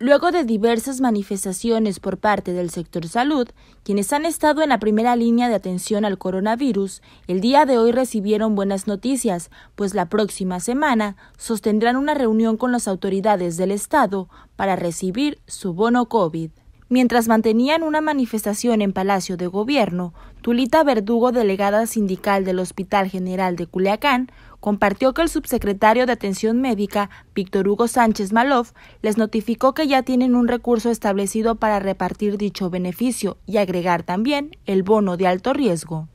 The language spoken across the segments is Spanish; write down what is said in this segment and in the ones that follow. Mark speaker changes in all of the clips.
Speaker 1: Luego de diversas manifestaciones por parte del sector salud, quienes han estado en la primera línea de atención al coronavirus, el día de hoy recibieron buenas noticias, pues la próxima semana sostendrán una reunión con las autoridades del Estado para recibir su bono COVID. Mientras mantenían una manifestación en Palacio de Gobierno, Tulita Verdugo, delegada sindical del Hospital General de Culiacán, compartió que el subsecretario de Atención Médica, Víctor Hugo Sánchez Malov, les notificó que ya tienen un recurso establecido para repartir dicho beneficio y agregar también el bono de alto riesgo.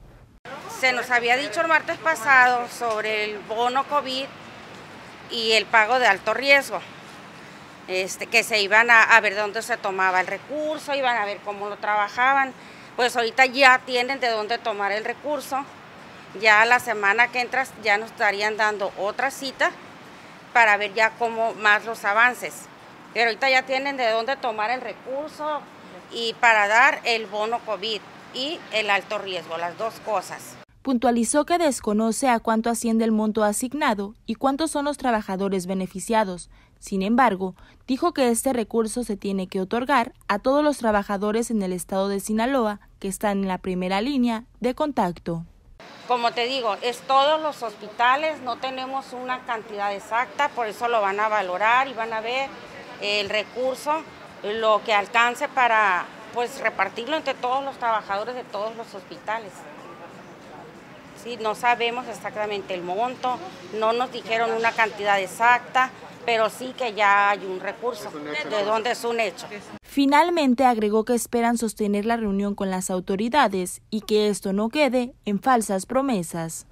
Speaker 2: Se nos había dicho el martes pasado sobre el bono COVID y el pago de alto riesgo. Este, que se iban a, a, ver dónde se tomaba el recurso, iban a ver cómo lo trabajaban. Pues ahorita ya tienen de dónde tomar el recurso. Ya la semana que entras ya nos estarían dando otra cita para ver ya cómo más los avances. Pero ahorita ya tienen de dónde tomar el recurso y para dar el bono COVID y el alto riesgo, las dos cosas
Speaker 1: puntualizó que desconoce a cuánto asciende el monto asignado y cuántos son los trabajadores beneficiados. Sin embargo, dijo que este recurso se tiene que otorgar a todos los trabajadores en el estado de Sinaloa que están en la primera línea de contacto.
Speaker 2: Como te digo, es todos los hospitales, no tenemos una cantidad exacta, por eso lo van a valorar y van a ver el recurso, lo que alcance para pues repartirlo entre todos los trabajadores de todos los hospitales. No sabemos exactamente el monto, no nos dijeron una cantidad exacta, pero sí que ya hay un recurso, de dónde es un hecho.
Speaker 1: Finalmente agregó que esperan sostener la reunión con las autoridades y que esto no quede en falsas promesas.